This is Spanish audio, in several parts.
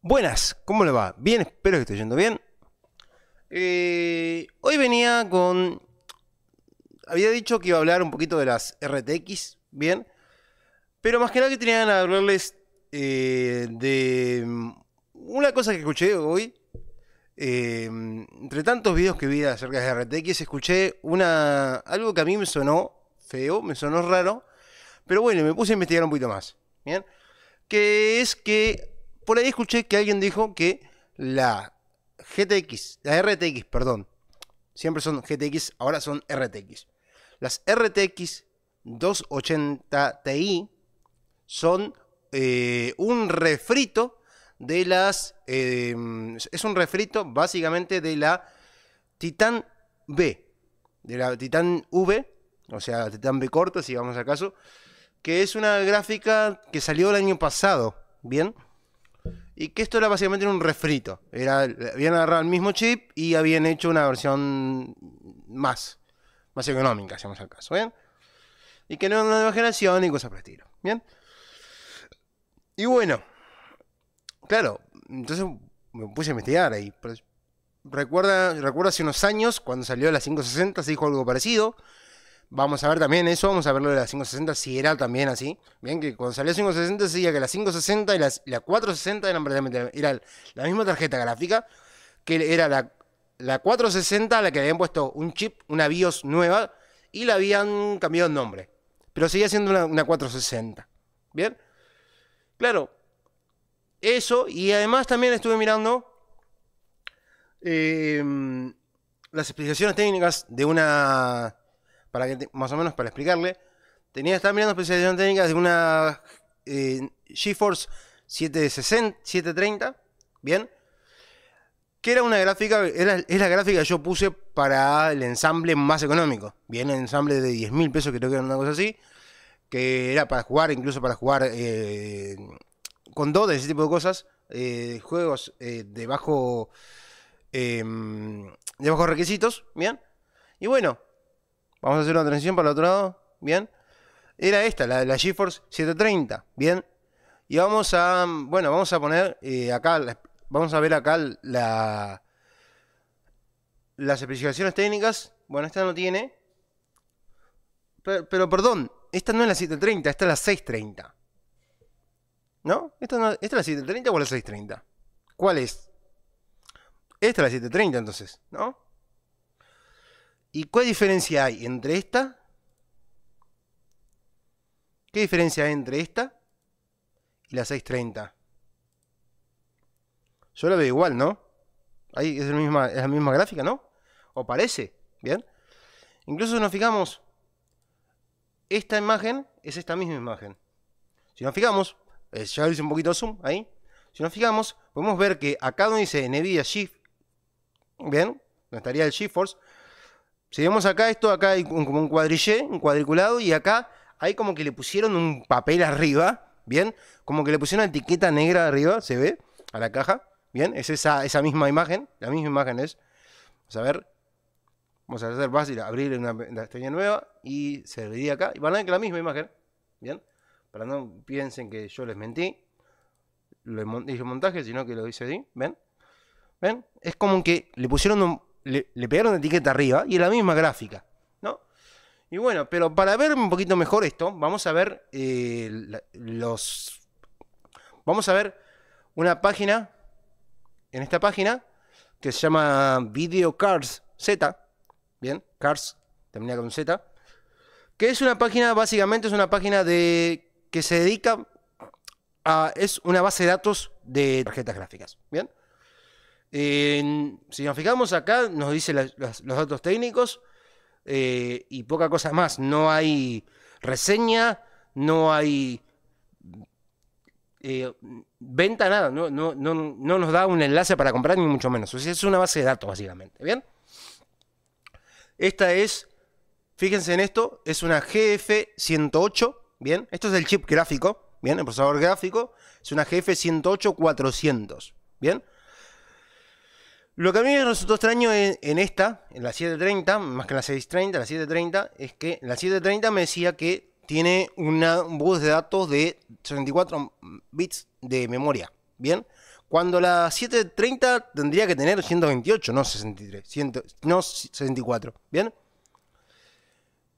Buenas, ¿cómo le va? Bien, espero que esté yendo bien. Eh, hoy venía con... Había dicho que iba a hablar un poquito de las RTX, bien. Pero más que nada que tenía que hablarles eh, de mm, una cosa que escuché hoy. Eh, entre tantos videos que vi acerca de RTX, escuché una, algo que a mí me sonó feo, me sonó raro. Pero bueno, me puse a investigar un poquito más. Bien. Que es que por ahí escuché que alguien dijo que la GTX, la RTX, perdón, siempre son GTX, ahora son RTX. Las RTX 280 Ti son eh, un refrito de las. Em, es un refrito básicamente de la Titan B, de la Titan V, o sea, la Titan B corta, si vamos al caso, que es una gráfica que salió el año pasado, ¿bien? Y que esto era básicamente un refrito. Era, habían agarrado el mismo chip y habían hecho una versión más, más económica, hacemos el caso, ¿bien? Y que no era una nueva generación y cosas por el estilo, ¿bien? Y bueno, claro, entonces me puse a investigar ahí. Recuerda, recuerda hace unos años, cuando salió la 560, se dijo algo parecido. Vamos a ver también eso, vamos a verlo de la 560, si era también así. Bien, que cuando salió la 560 decía que la 560 y la, 460 eran prácticamente, era la misma tarjeta gráfica, que era la, 460 a la que habían puesto un chip, una BIOS nueva, y la habían cambiado de nombre. Pero seguía siendo una, 460. Bien. Claro, eso, y además también estuve mirando em, las explicaciones técnicas de una para que más o menos para explicarle, tenía, estaba mirando especialización técnica de una eh, GeForce 760, 730, ¿bien? Que era una gráfica, es la gráfica que yo puse para el ensamble más económico, ¿bien? El ensamble de 10 mil pesos, creo que era una cosa así, que era para jugar, incluso para jugar eh, con dos de ese tipo de cosas, eh, juegos de bajo... Em, de bajos requisitos, ¿bien? Y bueno, Vamos a hacer una transición para el otro lado. Bien. Era esta, la de la GeForce 730. Bien. Y vamos a, bueno, vamos a poner eh, acá, vamos a ver acá la, las especificaciones técnicas. Bueno, esta no tiene. Pero, perdón, esta no es la 730, esta es la 630. ¿No? ¿Esta, no, ¿Esta es la 730 o la 630? ¿Cuál es? Esta es la 730 entonces, ¿no? ¿Y qué diferencia hay entre esta? ¿Qué diferencia hay entre esta y la 630? Yo la veo igual, ¿no? Ahí es, la misma, es la misma gráfica, ¿no? O parece, ¿bien? Incluso si nos fijamos, esta imagen es esta misma imagen. Si nos fijamos, eh, ya hice un poquito zoom ahí. Si nos fijamos, podemos ver que acá donde dice NVIDIA Shift, ¿bien? Donde estaría el GeForce, si vemos acá esto, acá hay como un cuadrillé, un cuadriculado, y acá hay como que le pusieron un papel arriba, ¿bien? Como que le pusieron una etiqueta negra arriba, se ve, a la caja, ¿bien? Es esa, misma imagen, la misma imagen es. Vamos a ver. Vamos a hacer fácil, abrir una estrella nueva y se acá. Y van a ver que la misma imagen, ¿bien? Para no piensen que yo les mentí, lo dije montaje, sino que lo hice así, ¿ven? ¿Ven? Es como que le pusieron un le, pegaron la etiqueta arriba y es la misma gráfica. ¿no? Y bueno, pero para ver un poquito mejor esto, vamos a ver eh, los. Vamos a ver una página. En esta página que se llama Video Cards Z. Bien, Cards termina con Z. Que es una página, básicamente es una página de que se dedica a. Es una base de datos de tarjetas gráficas. Bien si nos fijamos acá, nos dice los, datos técnicos eh, y poca cosa más. No hay reseña, no hay eh, venta, nada. No, no, nos da un enlace para comprar, ni mucho menos. es una base de datos, básicamente. ¿Bien? Esta es, fíjense en esto, es una GF108. ¿Bien? Esto es el chip gráfico. ¿Bien? El procesador gráfico es una GF108-400. ¿Bien? Lo que a mí me resultó extraño en, esta, en la 730, más que en la 630, la 730, es que la 730 me decía que tiene una, un bus de datos de 64 bits de memoria. ¿Bien? Cuando la 730 tendría que tener 128, no 63, no 64. ¿Bien?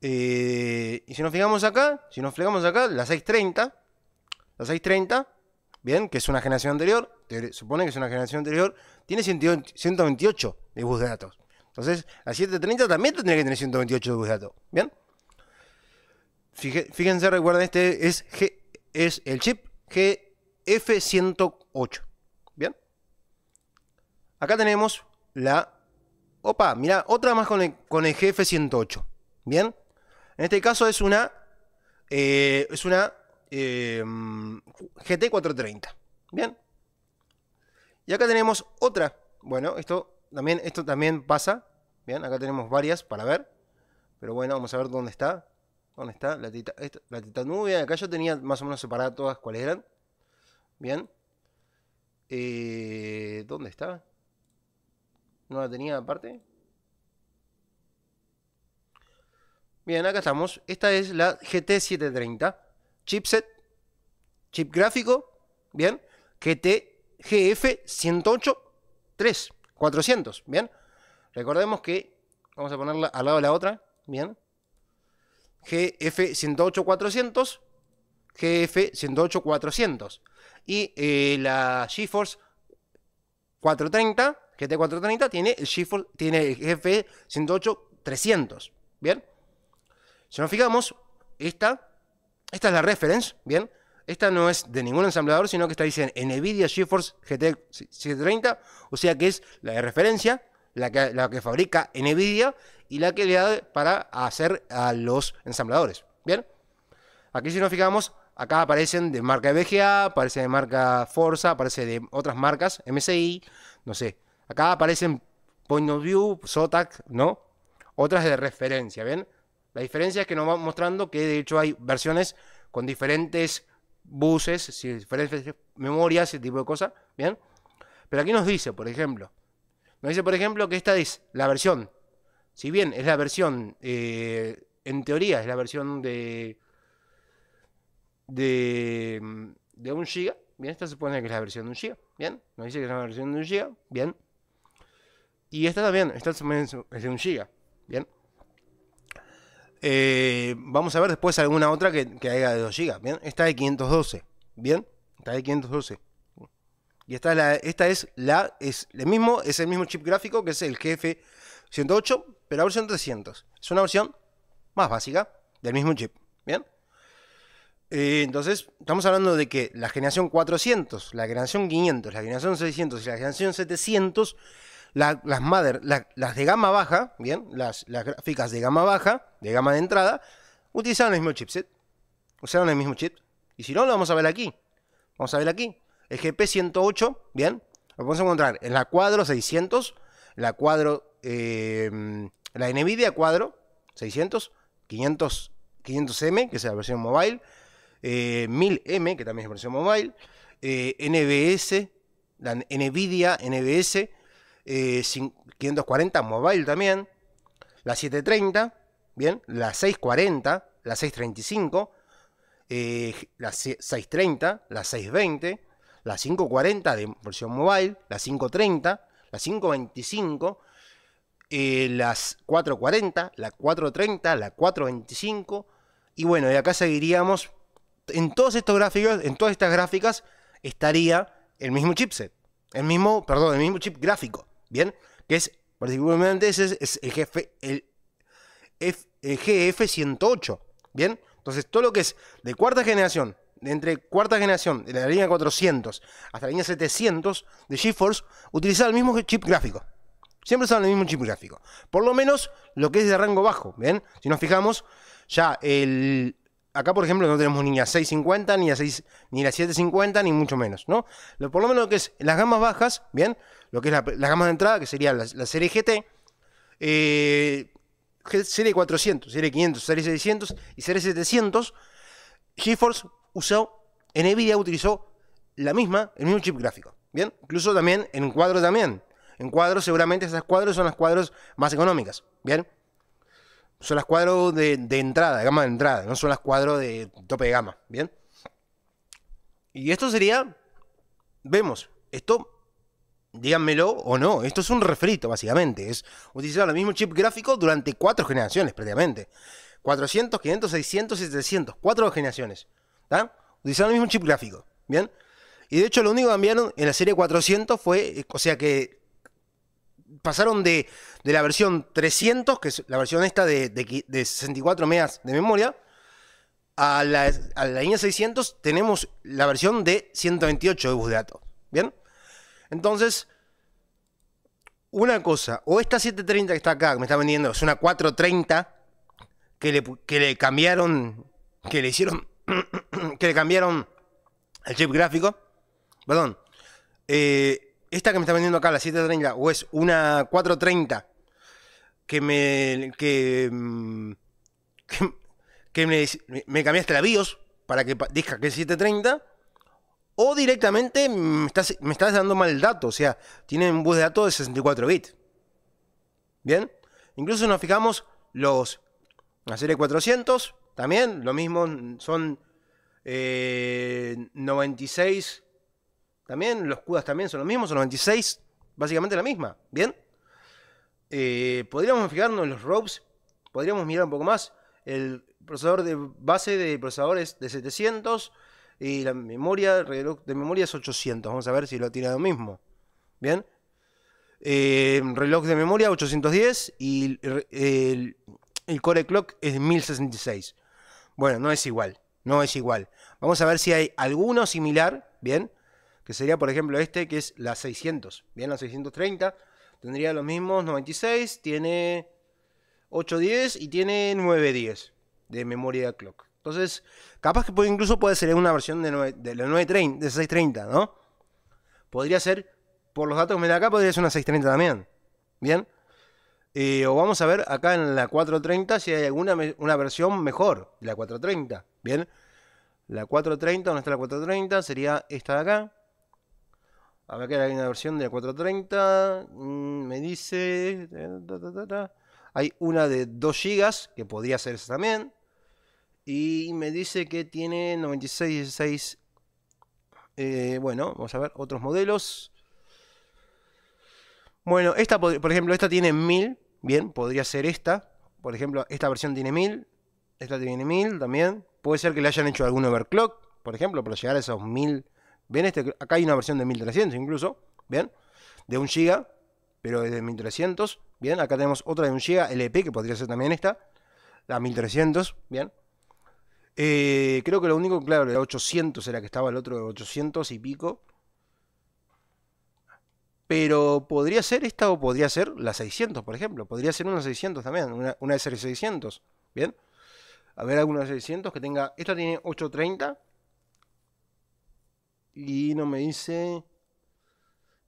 Eh, y si nos fijamos acá, si nos fijamos acá, la 630, la 630 bien, que es una generación anterior, supone que es una generación anterior, tiene 128 de bus de datos. Entonces, la 730 también tendría que tener 128 de bus de datos, bien. Fíjense, recuerden, este es, es el chip GF108, bien. Acá tenemos la... Opa, mira, otra más con el, con GF108, bien. En este caso es una... Eh, es una Em, GT 430. Bien. Y acá tenemos otra. Bueno, esto también, esto también pasa. Bien, acá tenemos varias para ver. Pero bueno, vamos a ver dónde está. ¿Dónde está? La, tita, la titanubia. Acá yo tenía más o menos separadas todas cuáles eran. Bien. Eh, ¿Dónde está? ¿No la tenía aparte? Bien, acá estamos. Esta es la GT730 chipset, chip gráfico, ¿bien? gf 108 3, 400, ¿bien? Recordemos que, vamos a ponerla al lado de la otra, ¿bien? GF 108 400, GF 108 400 y eh, la GeForce 430, GT 430 tiene el tiene el GF 108 300, ¿bien? Si nos fijamos, esta esta es la reference, ¿bien? Esta no es de ningún ensamblador, sino que está dice NVIDIA GeForce GT 730, o sea que es la de referencia, la que, la que fabrica NVIDIA y la que le da para hacer a los ensambladores, ¿bien? Aquí si nos fijamos, acá aparecen de marca BGA, aparece de marca Forza, aparece de otras marcas, MSI, no sé. Acá aparecen Point of View, Zotac, ¿no? Otras de referencia, ¿bien? La diferencia es que nos va mostrando que de hecho hay versiones con diferentes buses, diferentes memorias, ese tipo de cosas, ¿bien? Pero aquí nos dice, por ejemplo, nos dice, por ejemplo, que esta es la versión, si bien es la versión, eh, en teoría es la versión de, de, de un giga, ¿bien? Esta se supone que es la versión de un giga, ¿bien? Nos dice que es la versión de un giga, ¿bien? Y esta también, esta es de un giga, ¿bien? Eh, vamos a ver después alguna otra que, que haya de 2 GB. Bien, esta de 512. Bien, esta de 512. Y esta es la, esta es la, es el mismo, chip gráfico que es el GF108, pero la versión 300. Es una versión más básica del mismo chip. Bien. Eh, entonces, estamos hablando de que la generación 400, la generación 500, la generación 600 y la generación 700 las mother, las de gama baja, bien, las, gráficas de gama baja, de gama de entrada, utilizaron el mismo chipset. Usaron el mismo chip. Y si no, lo vamos a ver aquí. Vamos a ver aquí. El GP108, bien, lo podemos encontrar en la cuadro 600, la cuadro, eh, la NVIDIA cuadro 600, 500, 500M, que es la versión mobile, 1000M, eh, que también es versión mobile, eh, NBS, la NVIDIA NBS 540 eh, Mobile también, la 730, bien, la 640, la 635, eh, la 630, la 620, la 540 de versión mobile, la 530, la 525, eh, las 440, la 430, la 425 y bueno, y acá seguiríamos en todos estos gráficos, en todas estas gráficas estaría el mismo chipset, el mismo, perdón, el mismo chip gráfico. ¿bien? Que es, particularmente, ese es, el jefe, el, GF108, ¿bien? Entonces, todo lo que es de cuarta generación, de entre cuarta generación, de la línea 400 hasta la línea 700 de GeForce, utiliza el mismo chip gráfico. Siempre usaban el mismo chip gráfico. Por lo menos lo que es de rango bajo, ¿bien? Si nos fijamos, ya el, acá, por ejemplo, no tenemos ni a 650, ni a 6, ni a 750, ni mucho menos, ¿no? Lo, por lo menos lo que es las gamas bajas, ¿bien? Lo que es la, las gamas de entrada, que sería la, serie GT, eh, serie 400, serie 500, serie 600 y serie 700, GeForce usó, en NVIDIA utilizó la misma, el mismo chip gráfico, ¿bien? Incluso también en cuadro también. En cuadros seguramente esas cuadros son las cuadros más económicas, ¿bien? Son las cuadros de, entrada, de gama de entrada, no son las cuadros de tope de gama, ¿bien? Y esto sería, vemos, esto díganmelo o no, esto es un refrito básicamente, es utilizar el mismo chip gráfico durante cuatro generaciones prácticamente. 400, 500, 600, 700, cuatro generaciones. ¿Está? Utilizar el mismo chip gráfico, ¿bien? Y de hecho lo único que cambiaron en la serie 400 fue, o sea que pasaron de, la versión 300, que es la versión esta de, de, 64 megas de memoria, a la, línea 600 tenemos la versión de 128 de bus de datos. ¿Bien? Entonces, una cosa, o esta 730 que está acá, que me está vendiendo, es una 430 que le, cambiaron, que le hicieron, que le cambiaron el chip gráfico. Perdón. Eh, esta que me está vendiendo acá, la 730, o es una 430 que me. que. Mm, que, me, cambiaste la BIOS para que diga que es 730. O directamente me estás, dando mal el dato. O sea, tiene un bus de datos de 64 bits. ¿Bien? Incluso nos fijamos los. La serie 400, también, lo mismo, son 96 eh, también, los CUDAS también son los mismos, son 96, básicamente la misma, ¿bien? Eh, podríamos fijarnos en los ROPS, podríamos mirar un poco más, el procesador de base de procesadores de 700 y la memoria, reloj de memoria es 800, vamos a ver si lo tiene lo mismo, ¿bien? Eh, reloj de memoria 810 y el, el core clock es 1066. Bueno, no es igual, no es igual. Vamos a ver si hay alguno similar, ¿bien? que sería por ejemplo este que es la 600, bien la 630, tendría los mismos 96, tiene 810 y tiene 910 de memoria clock. Entonces, capaz que incluso puede ser una versión de, de, la 930, de 630, ¿no? Podría ser, por los datos que me da acá, podría ser una 630 también. ¿Bien? Eh, o vamos a ver acá en la 430 si hay alguna una versión mejor de la 430. ¿Bien? La 430, ¿dónde está la 430? Sería esta de acá. A ver, que hay una versión de la 430. Mm, me dice. Eh, hay una de 2 GB, que podría ser esa también. Y me dice que tiene 96, 16. Eh, bueno, vamos a ver otros modelos. Bueno, esta, por ejemplo, esta tiene 1000. Bien, podría ser esta. Por ejemplo, esta versión tiene 1000. Esta tiene 1000 también. Puede ser que le hayan hecho algún overclock, por ejemplo, para llegar a esos 1000 ¿Bien? Este, acá hay una versión de 1300 incluso, ¿bien? De 1 GB, pero es de 1300, ¿bien? Acá tenemos otra de 1 GB LP, que podría ser también esta, la 1300, ¿bien? Eh, creo que lo único, claro, la 800 era que estaba el otro de 800 y pico. Pero podría ser esta o podría ser la 600, por ejemplo. Podría ser una 600 también, una, de SR600, ¿bien? A ver alguna de 600 que tenga... Esta tiene 830 y no me dice.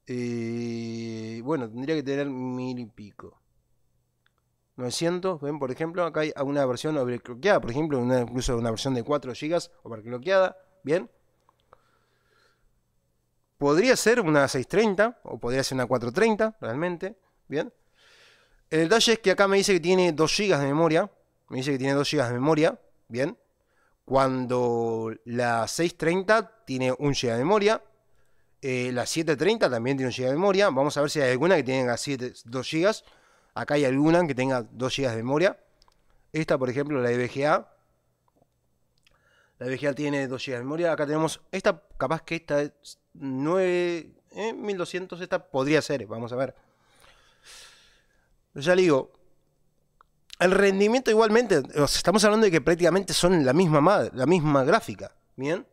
Eh, bueno, tendría que tener mil y pico. 900, ven, por ejemplo, acá hay una versión overclockeada, por ejemplo, una, incluso una versión de 4 GB overclockeada, bien. Podría ser una 630 o podría ser una 430, realmente, bien. El detalle es que acá me dice que tiene 2 GB de memoria, me dice que tiene 2 GB de memoria, bien. Cuando la 630 tiene un GB de memoria. Eh, la 730 también tiene un GB de memoria. Vamos a ver si hay alguna que tenga 2 GB. Acá hay alguna que tenga 2 GB de memoria. Esta, por ejemplo, la EVGA. La EVGA tiene 2 GB de memoria. Acá tenemos esta, capaz que esta es 9, 1200. Eh, esta podría ser, vamos a ver. Ya le digo, el rendimiento igualmente, estamos hablando de que prácticamente son la misma madre, la misma gráfica, ¿bien?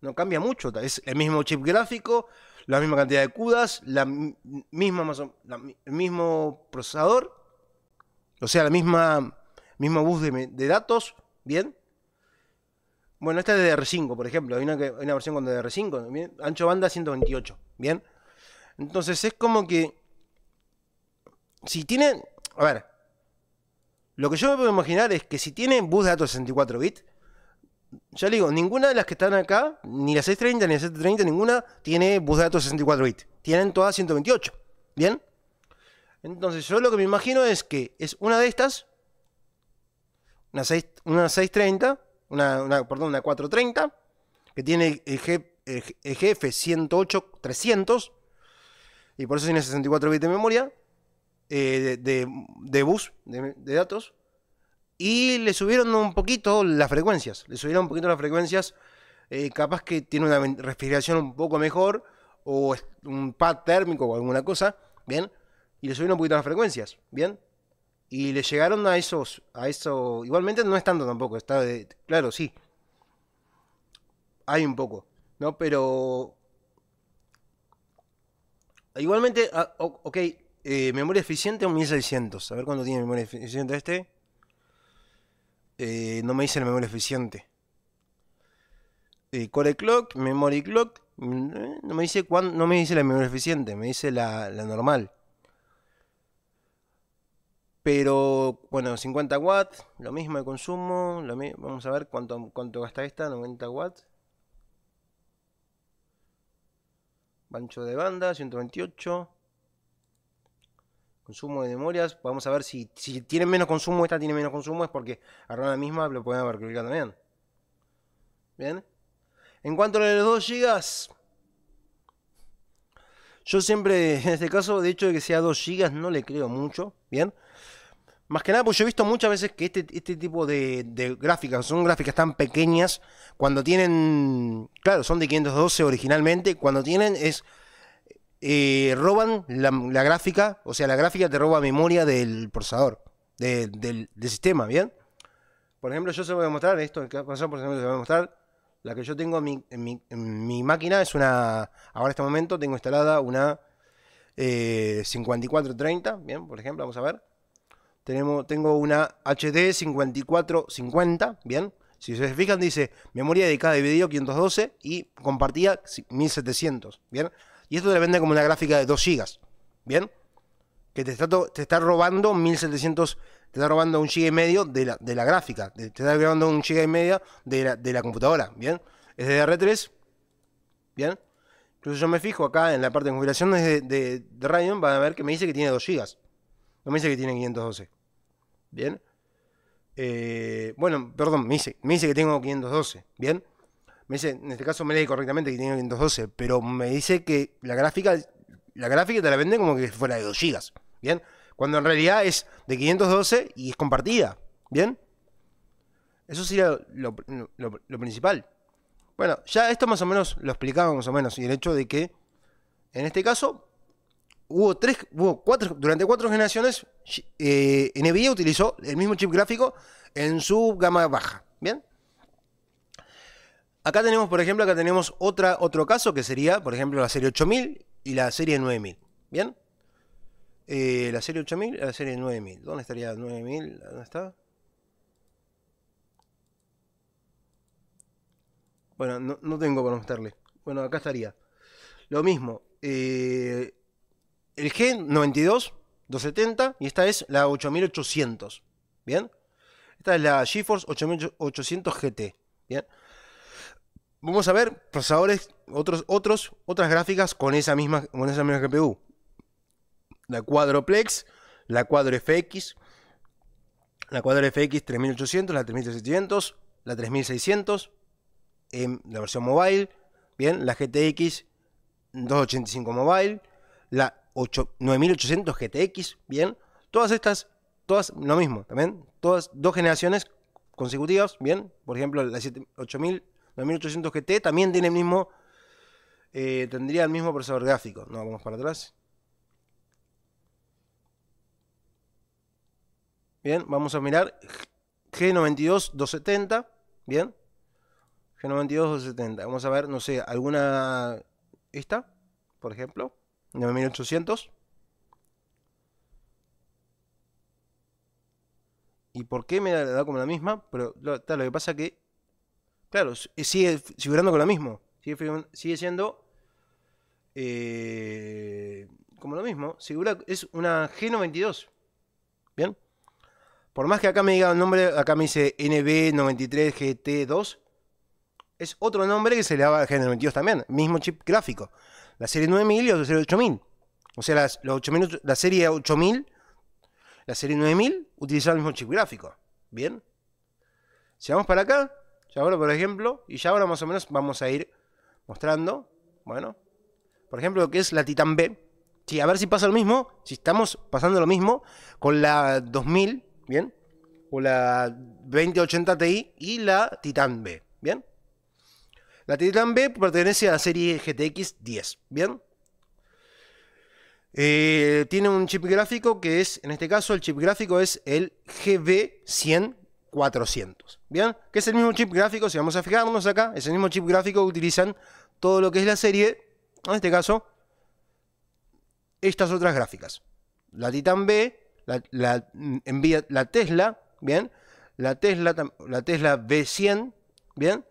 No cambia mucho, es el mismo chip gráfico, la misma cantidad de CUDAs, la misma el mismo procesador, o sea, la misma mismo bus de, datos, ¿bien? Bueno, esta es de DR5, por ejemplo, hay una, hay una versión con DR5, ¿bien? ancho banda 128, ¿bien? Entonces es como que si tiene... a ver, lo que yo me puedo imaginar es que si tiene bus de datos 64 bits, ya digo, ninguna de las que están acá, ni la 630 ni la 730, ninguna tiene bus de datos 64 bits. Tienen todas 128. ¿Bien? Entonces, yo lo que me imagino es que es una de estas, una, 6, una 630, una, perdón, una 430, que tiene el, el GF 108 300, y por eso tiene 64 bits de memoria, eh, de, bus, de, datos, y le subieron un poquito las frecuencias. Le subieron un poquito las frecuencias. Eh, capaz que tiene una respiración un poco mejor, o un pad térmico o alguna cosa, ¿bien? Y le subieron un poquito las frecuencias, ¿bien? Y le llegaron a esos, a eso, igualmente no es tanto tampoco, está de, claro, sí. Hay un poco, ¿no? Pero... Igualmente, ah, ok, eh, memoria eficiente, un 1600. A ver cuánto tiene memoria eficiente este. Eh, no me dice la memoria eficiente. Eh, core clock, memory clock. Mm, no me dice no me dice la memoria eficiente, me dice la, normal. Pero bueno, 50 watts, lo mismo de consumo. Vamos a ver cuánto, cuánto gasta esta, 90 watts. Bancho de banda, 128. Consumo de memorias, vamos a ver si, si tienen menos consumo, esta tiene menos consumo, es porque ahora la misma, lo pueden haber clicado también. ¿Bien? En cuanto a los 2 GB, yo siempre, en este caso, de hecho de que sea 2 GB, no le creo mucho, ¿bien? Más que nada, pues yo he visto muchas veces que este, este tipo de, de, gráficas, son gráficas tan pequeñas, cuando tienen, claro, son de 512 originalmente, cuando tienen es eh, roban la, gráfica, o sea, la gráfica te roba memoria del procesador, del, sistema, ¿bien? Por ejemplo, yo se voy a mostrar esto, por ejemplo, se voy a mostrar. La que yo tengo en mi, mi, máquina es una. Ahora en este momento tengo instalada una 5430. Eh, Bien, por ejemplo, vamos a ver. Tenemos, tengo una HD 5450. Bien. Si se fijan, dice memoria dedicada de video 512 y compartida 1700. Bien. Y esto te vende como una gráfica de 2 GB. ¿Bien? Que te está, te está robando 1700, te está robando un GB y medio de la, gráfica. Te, está robando un GB y medio de la, computadora. ¿Bien? Es de r 3 ¿Bien? Incluso yo me fijo acá en la parte de configuración de, de, van a ver que me dice que tiene 2 GB. No me dice que tiene 512. ¿Bien? Eh, bueno, perdón, me me dice que tengo 512. ¿Bien? Me dice, en este caso me lee correctamente que tiene 512, pero me dice que la gráfica, la gráfica te la vende como que fuera de 2 GB. Bien. Cuando en realidad es de 512 y es compartida. Bien. Eso sería lo, principal. Bueno, ya esto más o menos lo explicaba más o menos. Y el hecho de que, en este caso, hubo tres, hubo cuatro, durante cuatro generaciones, eh, NVIDIA utilizó el mismo chip gráfico en su gama baja. ¿Bien? Acá tenemos, por ejemplo, acá tenemos otra, otro caso que sería, por ejemplo, la serie 8000 y la serie 9000. ¿Bien? Eh, la serie 8000 y la serie 9000. ¿Dónde estaría 9000? ¿Dónde está? Bueno, no, tengo para mostrarle. Bueno, acá estaría. Lo mismo. Eh, el G92, 270, y esta es la 8800. ¿Bien? Esta es la GeForce 8800 GT. ¿Bien? vamos a ver procesadores, otros, otros, otras gráficas con esa misma, con esa misma GPU. La Quadroplex, la Quadro FX, la Quadro FX 3800, la 3700, la 3600, en em, la versión mobile, bien, la GTX 285 mobile, la 9800 GTX, bien, todas estas, todas lo mismo, también, todas dos generaciones consecutivas, bien, por ejemplo, la 8000 9800 GT también tiene el mismo. Eh, tendría el mismo procesador gráfico. No, vamos para atrás. Bien, vamos a mirar G92 270. Bien. G92 270. Vamos a ver, no sé, alguna. Esta, por ejemplo. 9800. ¿Y por qué me da como la misma? Pero lo, lo que pasa que Claro, sigue figurando con lo mismo. Sigue, siendo eh, como lo mismo. Segura, es una G92. ¿Bien? Por más que acá me diga el nombre, acá me dice NB93GT2. Es otro nombre que se le daba a G92 también. Mismo chip gráfico. La serie 9000 y la serie 8000. O sea, las, la serie 8000, la serie 9000 utilizaba el mismo chip gráfico. ¿Bien? Si vamos para acá, ya ahora, por ejemplo, y ya ahora más o menos vamos a ir mostrando, bueno, por ejemplo, lo que es la Titan B. Sí, a ver si pasa lo mismo, si estamos pasando lo mismo con la 2000, ¿bien? O la 2080 Ti y la Titan B, ¿bien? La Titan B pertenece a la serie GTX 10, ¿bien? Eh, tiene un chip gráfico que es, en este caso, el chip gráfico es el GB100 400. ¿Bien? Que es el mismo chip gráfico, si vamos a fijarnos acá, es el mismo chip gráfico que utilizan todo lo que es la serie, en este caso, estas otras gráficas. La Titan B, la, mm, Tesla, ¿bien? La Tesla, la Tesla B100, ¿bien?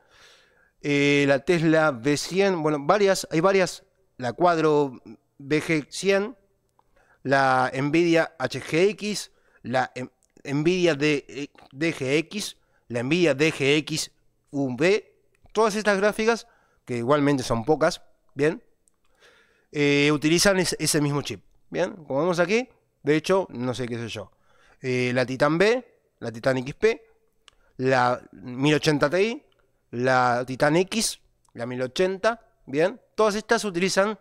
Eh, la Tesla v 100 bueno, varias, hay varias, la Cuadro BG100, la Nvidia HGX, la NVIDIA DGX, eh, la NVIDIA DGX V, todas estas gráficas, que igualmente son pocas, ¿bien? Eh, utilizan ese mismo chip, ¿bien? Como vemos aquí, de hecho, no sé qué sé yo, eh, la Titan B, la Titan XP, la 1080 Ti, la Titan X, la 1080, ¿bien? Todas estas utilizan,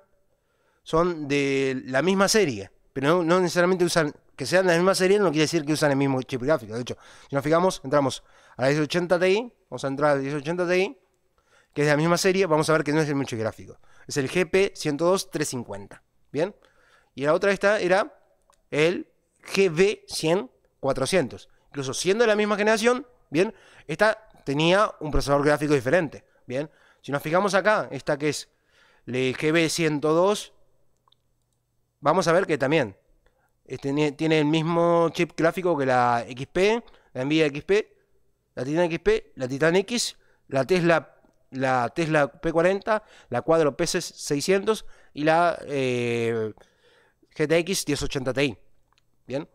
son de la misma serie, pero no necesariamente usan que sean de la misma serie no quiere decir que usan el mismo chip gráfico. De hecho, si nos fijamos, entramos a la 1080 Ti, vamos a entrar a la 1080 Ti, que es de la misma serie, vamos a ver que no es el mismo chip gráfico. Es el gp 102 350 ¿Bien? Y la otra esta era el GB100-400. Incluso siendo de la misma generación, ¿bien? Esta tenía un procesador gráfico diferente, ¿bien? Si nos fijamos acá, esta que es el GB102, vamos a ver que también este, tiene el mismo chip gráfico que la XP, la Nvidia XP, la Titan XP, la Titan X, la Tesla, la Tesla P40, la Quadro pc 600 y la eh, GTX 1080 Ti. Bien.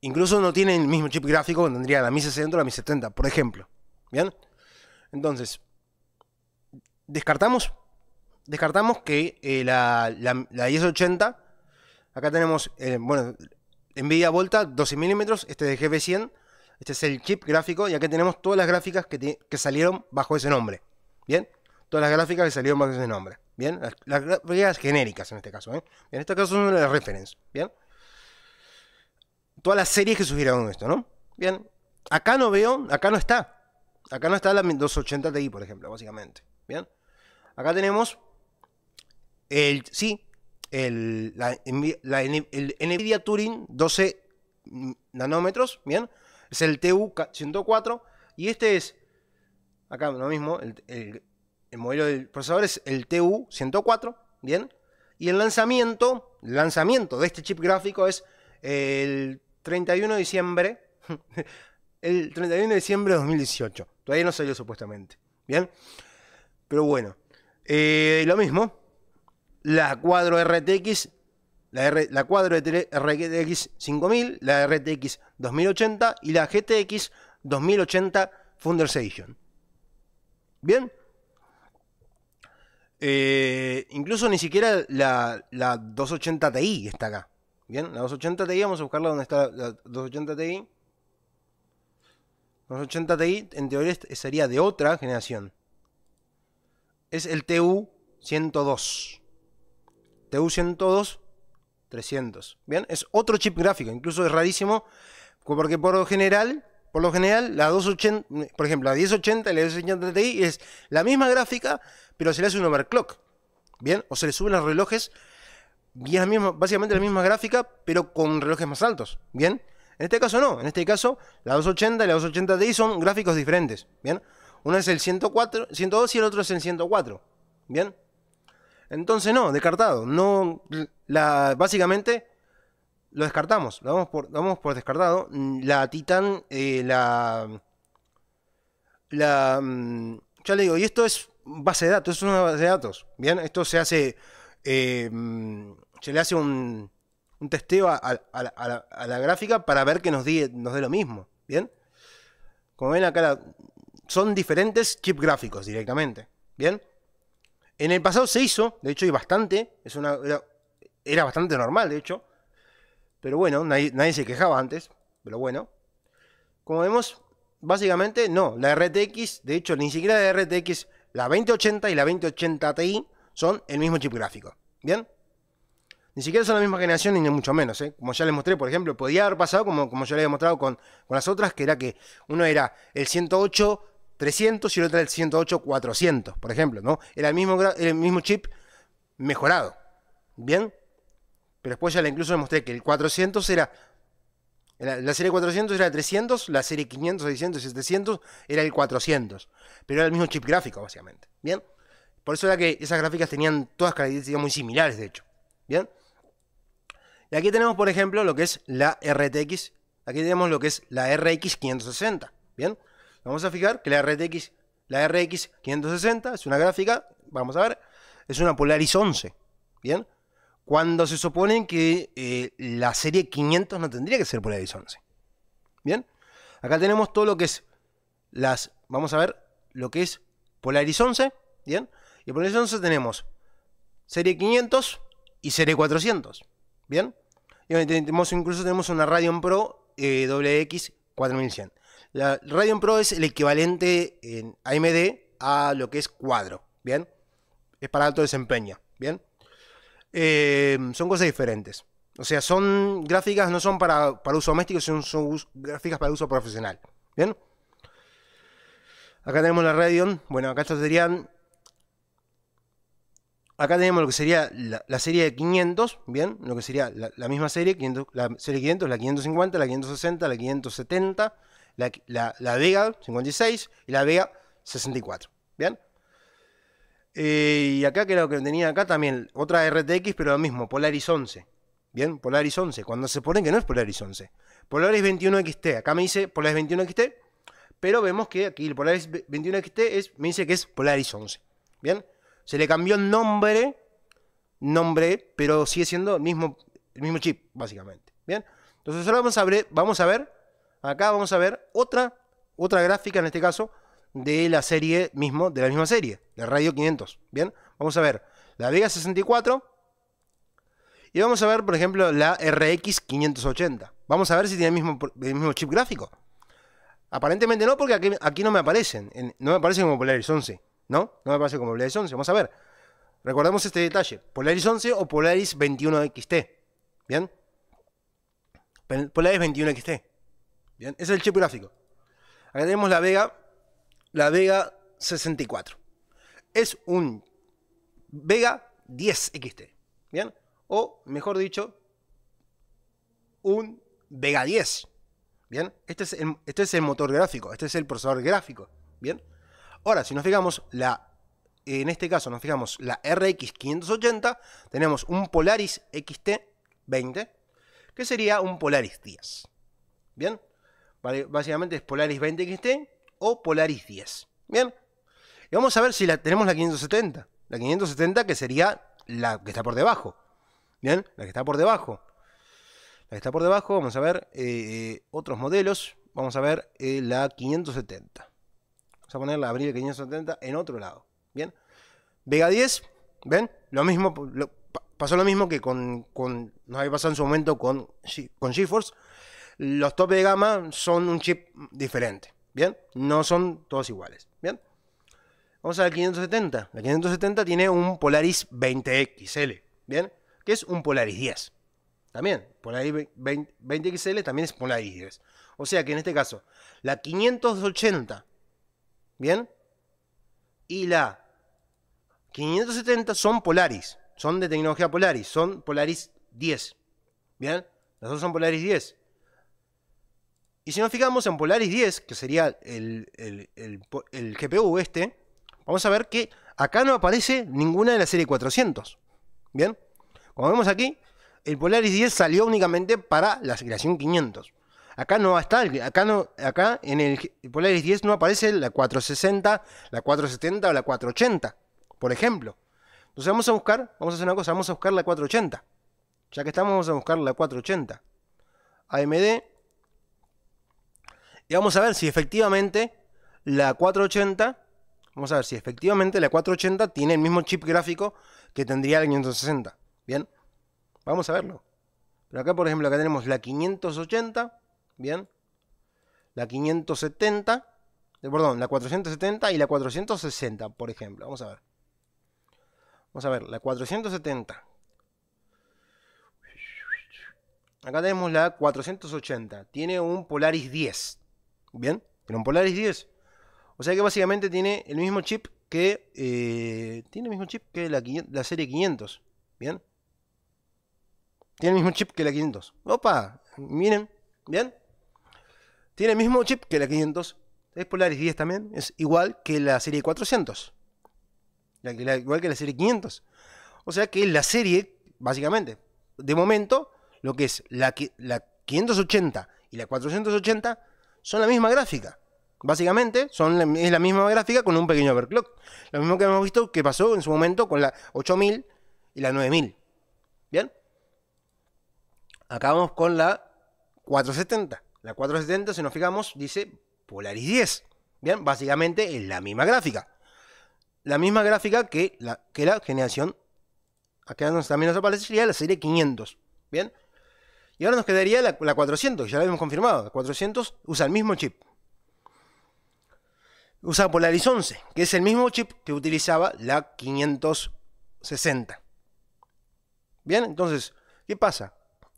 Incluso no tiene el mismo chip gráfico que tendría la Mi 60 o la Mi 70, por ejemplo. Bien. Entonces, descartamos, descartamos que eh, la, la 1080 Acá tenemos, eh, bueno, Nvidia vuelta, 12 milímetros, este de GP100, este es el chip gráfico y acá tenemos todas las gráficas que, salieron bajo ese nombre. ¿Bien? Todas las gráficas que salieron bajo ese nombre. ¿Bien? Las, gráficas genéricas en este caso. ¿eh? En este caso son las reference. ¿Bien? Todas las series que sugirieron esto, ¿no? Bien. Acá no veo, acá no está. Acá no está la 280 Ti, por ejemplo, básicamente. ¿Bien? Acá tenemos el, sí, el, la, NVIDIA Turing 12 nanómetros, ¿bien? Es el TU104 y este es, acá lo mismo, el, modelo del procesador es el TU104, ¿bien? Y el lanzamiento, lanzamiento de este chip gráfico es el 31 de diciembre, el 31 de diciembre de 2018. Todavía no salió supuestamente, ¿bien? Pero bueno, eh, lo mismo, la cuadro RTX, la, la RTX 5000, la RTX 2080 y la GTX 2080 Founders Edition. Bien. Eh, incluso ni siquiera la, la, 280 Ti está acá. Bien, la 280 Ti, vamos a buscarla donde está la 280 Ti. 280 Ti en teoría sería de otra generación. Es el TU 102 te usen todos 300. Bien, es otro chip gráfico, incluso es rarísimo, porque por lo general, por lo general, la 280, por ejemplo, la 1080 y la 1080 Ti es la misma gráfica, pero se le hace un overclock. Bien, o se le suben los relojes es la misma, básicamente la misma gráfica, pero con relojes más altos. Bien, en este caso no, en este caso la 280 y la 280 Ti son gráficos diferentes. Bien, uno es el 104, 102 y el otro es el 104. Bien, entonces no, descartado. No, la, básicamente lo descartamos, lo damos por, por descartado. La Titan, eh, la... La... Mm, ya le digo, y esto es base de datos, es una base de datos. Bien, esto se hace... Eh, mm, se le hace un, un testeo a, la, gráfica para ver que nos dé nos lo mismo. Bien. Como ven acá, son diferentes chip gráficos directamente. Bien. En el pasado se hizo, de hecho, y bastante. Es una, era, bastante normal, de hecho. Pero bueno, nadie, se quejaba antes. Pero bueno. Como vemos, básicamente no. La RTX, de hecho, ni siquiera la RTX, la 2080 y la 2080 Ti son el mismo chip gráfico. ¿Bien? Ni siquiera son la misma generación, ni mucho menos. ¿eh? Como ya les mostré, por ejemplo, podía haber pasado como, como yo les he mostrado con, con las otras, que era que uno era el 108 300 y el otro era el 108 400, por ejemplo, ¿no? Era el mismo, el mismo chip mejorado, ¿bien? Pero después ya le incluso demostré que el 400 era... La, serie 400 era el 300, la serie 500, 600 y 700 era el 400. Pero era el mismo chip gráfico, básicamente. ¿Bien? Por eso era que esas gráficas tenían todas características muy similares, de hecho. ¿Bien? Y aquí tenemos, por ejemplo, lo que es la RTX. Aquí tenemos lo que es la RX 560. ¿Bien? Vamos a fijar que la RTX, la RX 560 es una gráfica, vamos a ver, es una Polaris 11. ¿Bien? Cuando se supone que eh, la serie 500 no tendría que ser Polaris 11. ¿Bien? Acá tenemos todo lo que es las, vamos a ver, lo que es Polaris 11. ¿Bien? Y Polaris 11 tenemos serie 500 y serie 400. ¿Bien? Y tenemos, incluso tenemos una Radeon Pro eh, WX 4100. La Radeon Pro es el equivalente en AMD a lo que es cuadro, ¿bien? Es para alto desempeño, ¿bien? Eh, son cosas diferentes. O sea, son gráficas, no son para, uso doméstico, son, son gráficas para uso profesional, ¿bien? Acá tenemos la Radeon. Bueno, acá estas serían. Acá tenemos lo que sería la, serie de 500, ¿bien? Lo que sería la, misma serie, 500, la serie 500, la 550, la 560, la 570 la, Vega 56 y la Vega 64. ¿Bien? Eh, y acá creo que tenía acá también otra RTX, pero lo mismo, Polaris 11. Bien, Polaris 11. Cuando se pone que no es Polaris 11. Polaris 21XT. Acá me dice Polaris 21XT. Pero vemos que aquí el Polaris 21XT es, me dice que es Polaris 11. Bien. Se le cambió nombre. Nombre. Pero sigue siendo el mismo, el mismo chip, básicamente. Bien. Entonces ahora vamos a ver, vamos a ver Acá vamos a ver otra, otra gráfica en este caso de la serie mismo, de la misma serie, de Radio 500. Bien, vamos a ver la Vega 64 y vamos a ver, por ejemplo, la RX 580. Vamos a ver si tiene el mismo, mismo chip gráfico. Aparentemente no, porque aquí, no me aparecen. no me aparecen como Polaris 11, ¿no? No me aparece como Polaris 11. Vamos a ver. Recordemos este detalle. Polaris 11 o Polaris 21XT. ¿Bien? Polaris 21XT. Bien, ese es el chip gráfico. Acá tenemos la Vega, la Vega 64. Es un Vega 10XT. Bien, o mejor dicho, un Vega 10. Bien, este es el, este es el motor gráfico, este es el procesador gráfico. Bien, ahora si nos fijamos la en este caso nos fijamos la RX 580, tenemos un Polaris XT 20, que sería un Polaris 10. ¿Bien? básicamente es Polaris 20 XT o Polaris 10. Bien. Y vamos a ver si la, tenemos la 570. La 570 que sería la que está por debajo. Bien, la que está por debajo. La que está por debajo, vamos a ver eh, otros modelos. Vamos a ver eh, la 570. Vamos a poner la Abril 570 en otro lado. Bien. Vega 10, ¿ven? Lo mismo, pasó lo mismo que con, con, nos había pasado en su momento con, con GeForce los tope de gama son un chip diferente. Bien, no son todos iguales. Bien, vamos la 570. La 570 tiene un Polaris 20XL. Bien, que es un Polaris 10. También, Polaris 20, 20XL también es Polaris 10. O sea que en este caso, la 580, bien, y la 570 son Polaris, son de tecnología Polaris, son Polaris 10. Bien, las dos son Polaris 10. Y si nos fijamos en Polaris 10, que sería el, GPU este, vamos a ver que acá no aparece ninguna de la serie 400. Bien, como vemos aquí, el Polaris 10 salió únicamente para la generación 500. Acá no va acá, no, acá en el, el Polaris 10 no aparece la 460, la 470 o la 480, por ejemplo. Entonces vamos a buscar, vamos a hacer una cosa, vamos a buscar la 480. Ya que estamos, vamos a buscar la 480. AMD y vamos a ver si efectivamente la 480, vamos a ver si efectivamente la 480 tiene el mismo chip gráfico que tendría la 560. Bien, vamos a verlo. Pero acá, por ejemplo, acá tenemos la 580, bien, la 570, eh, perdón, la 470 y la 460, por ejemplo. Vamos a ver. Vamos a ver, la 470. Acá tenemos la 480. Tiene un Polaris 10. ¿Bien? Pero un Polaris 10. O sea que básicamente tiene el mismo chip que. Eh, tiene el mismo chip que la, serie 500. ¿Bien? Tiene el mismo chip que la 500. Opa, miren, ¿bien? Tiene el mismo chip que la 500. Es Polaris 10 también. Es igual que la serie 400. igual que la serie 500. O sea que la serie, básicamente, de momento, lo que es la, la 580 y la 480 son la misma gráfica. Básicamente, son es la misma gráfica con un pequeño overclock. Lo mismo que hemos visto que pasó en su momento con la 8000 y la 9000. ¿Bien? Acabamos con la 470. La 470, si nos fijamos, dice Polaris 10. Bien, básicamente es la misma gráfica. La misma gráfica que la, que la generación. Acá también nos aparecería la serie 500. Bien. Y ahora nos quedaría la, 400, ya la habíamos confirmado. La 400 usa el mismo chip. Usa Polaris 11, que es el mismo chip que utilizaba la 560. Bien, entonces, ¿qué pasa?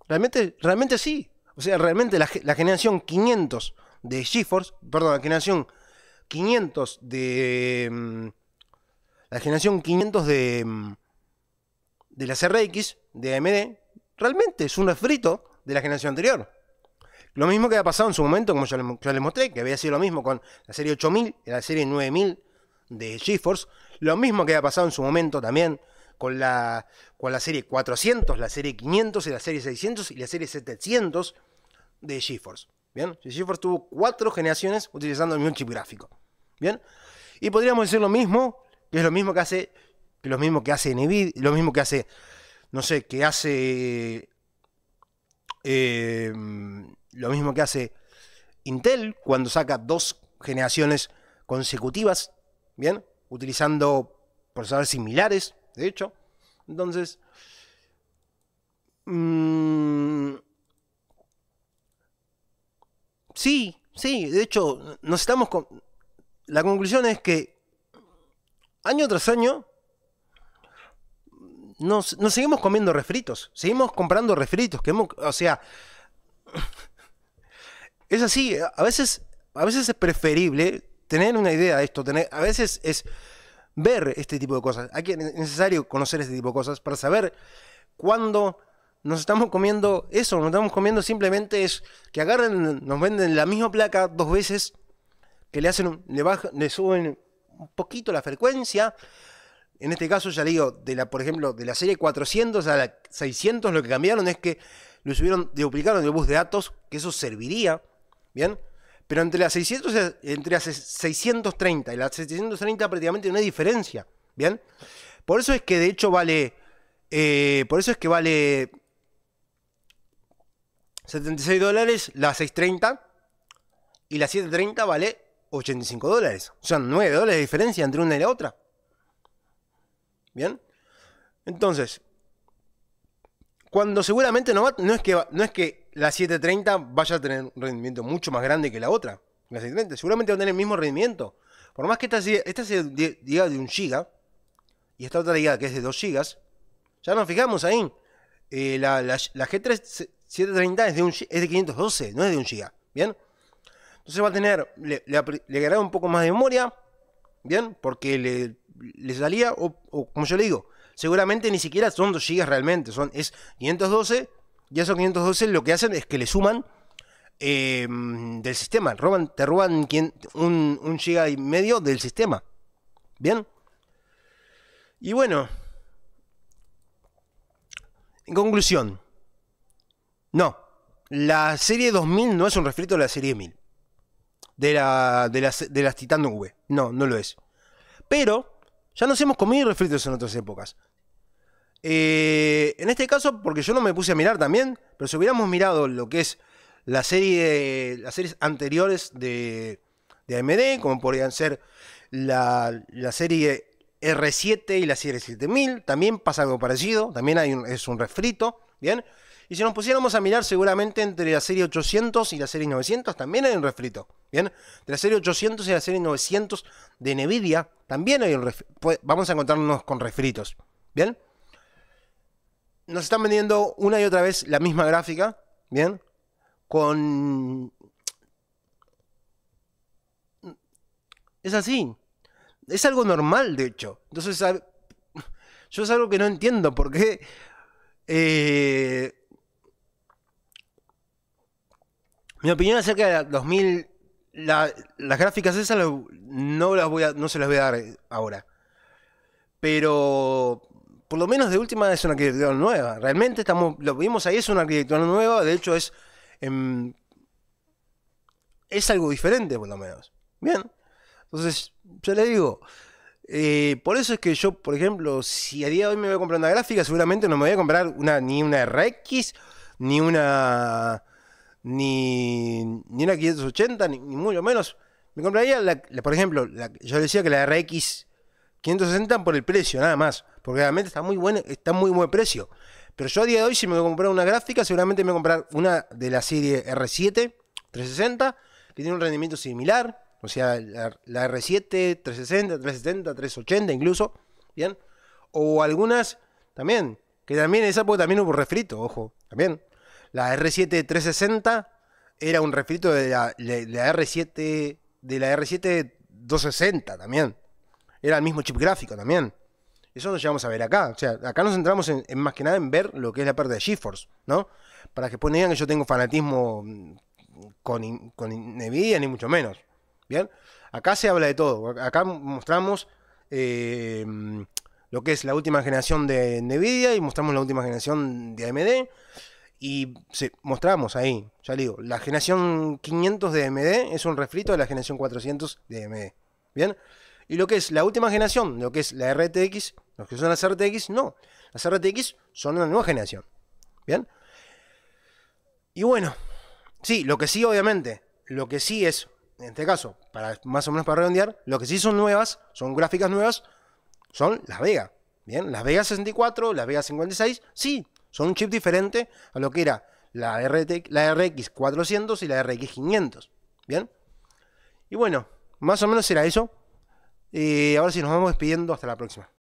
Realmente, realmente sí. O sea, realmente la, generación 500 de GeForce, perdón, la generación 500 mm, mm, de... La generación 500 de... De la RX, de AMD, Realmente es un refrito de la generación anterior. Lo mismo que había pasado en su momento, como ya les, mostré, que había sido lo mismo con la serie 8000 y la serie 9000 de GeForce. Lo mismo que había pasado en su momento también con la, con la serie 400, la serie 500 y la serie 600 y la serie 700 de GeForce. Bien, GeForce tuvo cuatro generaciones utilizando el mismo chip gráfico. Bien, y podríamos decir lo mismo, que es lo mismo que hace, que lo mismo que hace Nvidia, lo mismo que hace no sé, qué hace em, lo mismo que hace Intel cuando saca dos generaciones consecutivas, ¿bien? Utilizando procesadores similares, de hecho. Entonces, mm, sí, sí, de hecho, nos estamos con... La conclusión es que año tras año nos, seguimos comiendo refritos, seguimos comprando refritos, que o sea, es así, a veces, a veces es preferible tener una idea de esto, tener, a veces es ver este tipo de cosas, aquí es necesario conocer este tipo de cosas para saber cuándo nos estamos comiendo eso, nos estamos comiendo simplemente es que agarren, nos venden la misma placa dos veces, que le hacen, le, bajan, le suben un poquito la frecuencia, en este caso ya digo, de la, por ejemplo, de la serie 400 a la 600 lo que cambiaron es que lo subieron, duplicaron el bus de datos, que eso serviría, ¿bien? Pero entre las 600, entre 630 y las 730 prácticamente no hay diferencia, ¿bien? Por eso es que de hecho vale, eh, por eso es que vale 76 dólares la 630 y la 730 vale 85 dólares. O sea, 9 dólares de diferencia entre una y la otra. ¿Bien? Entonces, cuando seguramente no, no, es, que, no es que la 730 vaya a tener un rendimiento mucho más grande que la otra. La seguramente va a tener el mismo rendimiento. Por más que esta, esta sea de, 1 giga y esta otra diga que es de 2 gigas, ya nos fijamos ahí. Eh, la, G3 730 es de, un, es de 512, no es de 1 giga. ¿Bien? Entonces va a tener, le, le, un poco más de memoria, ¿bien? Porque le les salía, o, como yo le digo, seguramente ni siquiera son 2 GB realmente, son, es 512, Ya son 512 lo que hacen es que le suman eh, del sistema, roban, te roban un, un y medio del sistema. ¿Bien? Y bueno, en conclusión, no, la serie 2000 no es un refrito de la serie 1000, de la, de las... de las Titan V, no, no lo es. Pero ya nos hemos comido refritos en otras épocas. Eh, en este caso, porque yo no me puse a mirar también, pero si hubiéramos mirado lo que es la serie, las series anteriores de, de AMD, como podrían ser la, serie R7 y la serie 7000, también pasa algo parecido, también hay un, es un refrito, ¿bien? Y si nos pusiéramos a mirar, seguramente entre la serie 800 y la serie 900 también hay un refrito. Bien, Entre la serie 800 y la serie 900 de Nvidia también hay un refrito. Pues, vamos a encontrarnos con refritos. Bien, nos están vendiendo una y otra vez la misma gráfica. Bien, con. Es así. Es algo normal, de hecho. Entonces, yo es algo que no entiendo. ¿Por qué eh, Mi opinión acerca de 2000, las gráficas esas no, las voy a, no se las voy a dar eh, ahora. Pero por lo menos de última es una arquitectura nueva. Realmente estamos, lo vimos ahí, es una arquitectura nueva. De hecho, es, em, es algo diferente, por lo menos. Bien. Entonces, yo le digo, eh, por eso es que yo, por ejemplo, si a día de hoy me voy a comprar una gráfica, seguramente no me voy a comprar una, ni una RX, ni una ni, ni una 580, ni, mucho menos. Me compraría, por ejemplo, yo decía que la RX 560 por el precio, nada más. Porque realmente está muy buen, está muy buen precio. Pero yo a día de hoy, si me voy a comprar una gráfica, seguramente me voy a comprar una de la serie R7 360, que tiene un rendimiento similar. O sea, la, R7 360, 370, 380 incluso. Bien. O algunas también. Que también esa puede también hubo refrito, ojo. También. La R7 360 era un refrito de la, R7 de la R7 260 también. Era el mismo chip gráfico también. Eso lo llevamos a ver acá. O sea, acá nos centramos en, más que nada en ver lo que es la parte de GeForce, ¿no? Para que pongan que yo tengo fanatismo mm, con, con Nvidia, ni mucho menos. ¿Bien? Acá se habla de todo. Acá mostramos eh, mm, lo que es la última generación de Nvidia y mostramos la última generación de AMD. Y mostramos ahí, ya digo, la generación 500 de AMD es un refrito de la generación 400 de AMD. ¿Bien? Y lo que es la última generación, lo que es la RTX, los que son las RTX, no. Las RTX son una nueva generación. ¿Bien? Y bueno, sí, lo que sí, obviamente, lo que sí es, en este caso, para más o menos para redondear, lo que sí son nuevas, son gráficas nuevas, son las Vega. Bien, las Vega 64, las Vega 56, sí, son un chip diferente a lo que era la, RX 400 y la RX 500. ¿Bien? Y bueno, más o menos era eso. Y eh, ahora sí, nos vamos despidiendo. Hasta la próxima.